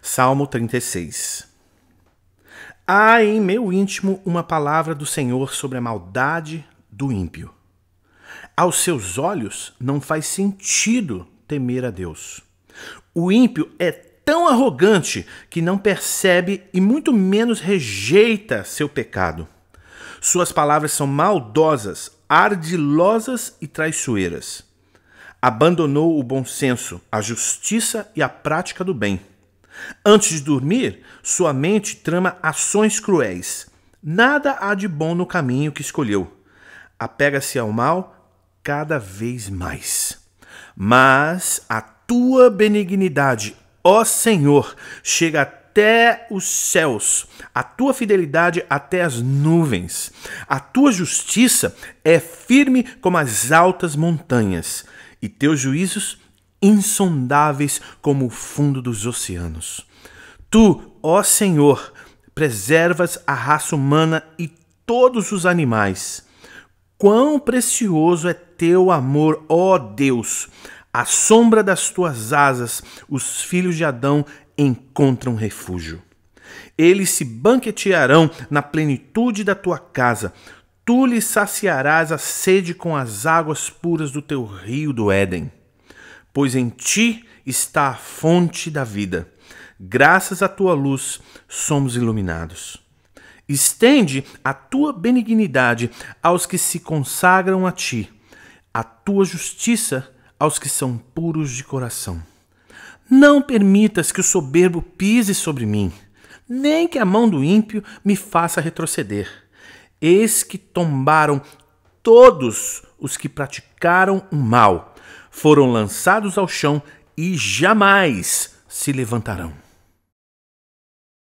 Salmo 36. Há em meu íntimo uma palavra do Senhor sobre a maldade do ímpio. Aos seus olhos não faz sentido temer a Deus. O ímpio é tão arrogante que não percebe e muito menos rejeita seu pecado. Suas palavras são maldosas, ardilosas e traiçoeiras abandonou o bom senso, a justiça e a prática do bem. Antes de dormir, sua mente trama ações cruéis. Nada há de bom no caminho que escolheu. Apega-se ao mal cada vez mais. Mas a tua benignidade, ó Senhor, chega até os céus, a tua fidelidade até as nuvens. A tua justiça é firme como as altas montanhas, e teus juízos insondáveis como o fundo dos oceanos. Tu, ó Senhor, preservas a raça humana e todos os animais. Quão precioso é teu amor, ó Deus! À sombra das tuas asas, os filhos de Adão encontram refúgio. Eles se banquetearão na plenitude da tua casa. Tu lhes saciarás a sede com as águas puras do teu rio do Éden pois em ti está a fonte da vida. Graças à tua luz somos iluminados. Estende a tua benignidade aos que se consagram a ti, a tua justiça aos que são puros de coração. Não permitas que o soberbo pise sobre mim, nem que a mão do ímpio me faça retroceder. Eis que tombaram todos os que praticaram o mal foram lançados ao chão e jamais se levantarão.